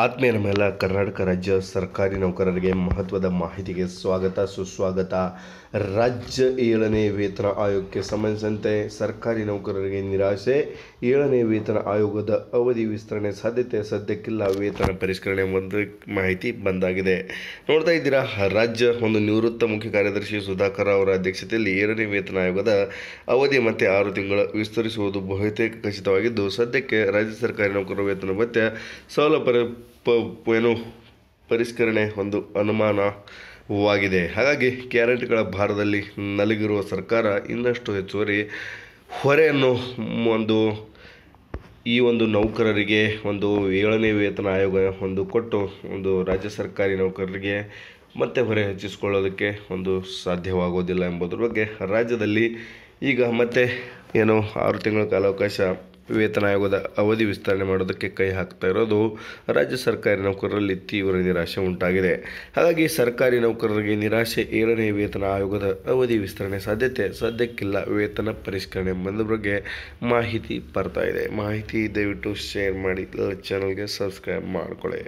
ಆತ್ಮೀಯ ನಮ್ಮೆಲ್ಲ ಕರ್ನಾಟಕ ರಾಜ್ಯ ಸರ್ಕಾರಿ ನೌಕರರಿಗೆ ಮಹತ್ವದ ಮಾಹಿತಿಗೆ ಸ್ವಾಗತ ಸುಸ್ವಾಗತ ರಾಜ್ಯ ಏಳನೇ ವೇತನ ಆಯೋಗಕ್ಕೆ ಸಂಬಂಧಿಸಿದಂತೆ ಸರ್ಕಾರಿ ನೌಕರರಿಗೆ ನಿರಾಸೆ ಏಳನೇ ವೇತನ ಆಯೋಗದ ಅವಧಿ ವಿಸ್ತರಣೆ ಸಾಧ್ಯತೆ ಸದ್ಯಕ್ಕಿಲ್ಲ ವೇತನ ಪರಿಷ್ಕರಣೆ ಒಂದು ಮಾಹಿತಿ ಬಂದಾಗಿದೆ ನೋಡ್ತಾ ಇದ್ದೀರಾ ರಾಜ್ಯ ಒಂದು ನಿವೃತ್ತ ಮುಖ್ಯ ಕಾರ್ಯದರ್ಶಿ ಸುಧಾಕರ್ ಅವರ ಅಧ್ಯಕ್ಷತೆಯಲ್ಲಿ ಏಳನೇ ವೇತನ ಆಯೋಗದ ಅವಧಿ ಮತ್ತೆ ಆರು ತಿಂಗಳ ವಿಸ್ತರಿಸುವುದು ಬಹುತೇಕ ಖಚಿತವಾಗಿದ್ದು ಸದ್ಯಕ್ಕೆ ರಾಜ್ಯ ಸರ್ಕಾರಿ ನೌಕರರ ವೇತನ ಮತ್ತೆ ಸೌಲಭ್ಯ ಪ ಏನು ಪರಿಷ್ಕರಣೆ ಒಂದು ಅನುಮಾನವಾಗಿದೆ ಹಾಗಾಗಿ ಕ್ಯಾರೆಂಟ್ಗಳ ಭಾರದಲ್ಲಿ ನಲಗಿರುವ ಸರ್ಕಾರ ಇನ್ನಷ್ಟು ಹೆಚ್ಚುವರಿ ಹೊರೆಯನ್ನು ಒಂದು ಈ ಒಂದು ನೌಕರರಿಗೆ ಒಂದು ಏಳನೇ ವೇತನ ಆಯೋಗ ಒಂದು ಕೊಟ್ಟು ಒಂದು ರಾಜ್ಯ ಸರ್ಕಾರಿ ನೌಕರರಿಗೆ ಮತ್ತೆ ಹೊರೆ ಹೆಚ್ಚಿಸಿಕೊಳ್ಳೋದಕ್ಕೆ ಒಂದು ಸಾಧ್ಯವಾಗೋದಿಲ್ಲ ಎಂಬುದರ ಬಗ್ಗೆ ರಾಜ್ಯದಲ್ಲಿ ಈಗ ಮತ್ತೆ ಏನು ಆರು ತಿಂಗಳ ಕಾಲಾವಕಾಶ ವೇತನ ಆಯೋಗದ ಅವಧಿ ವಿಸ್ತರಣೆ ಮಾಡೋದಕ್ಕೆ ಕೈ ಹಾಕ್ತಾ ಇರೋದು ರಾಜ್ಯ ಸರ್ಕಾರಿ ನೌಕರರಲ್ಲಿ ತೀವ್ರ ನಿರಾಶೆ ಉಂಟಾಗಿದೆ ಹಾಗಾಗಿ ಸರ್ಕಾರಿ ನೌಕರರಿಗೆ ನಿರಾಶೆ ಏಳನೇ ವೇತನ ಆಯೋಗದ ಅವಧಿ ವಿಸ್ತರಣೆ ಸಾಧ್ಯತೆ ಸದ್ಯಕ್ಕಿಲ್ಲ ವೇತನ ಪರಿಷ್ಕರಣೆ ಬಂದ ಬಗ್ಗೆ ಮಾಹಿತಿ ಬರ್ತಾ ಇದೆ ಮಾಹಿತಿ ದಯವಿಟ್ಟು ಶೇರ್ ಮಾಡಿ ಚಾನಲ್ಗೆ ಸಬ್ಸ್ಕ್ರೈಬ್ ಮಾಡಿಕೊಳ್ಳಿ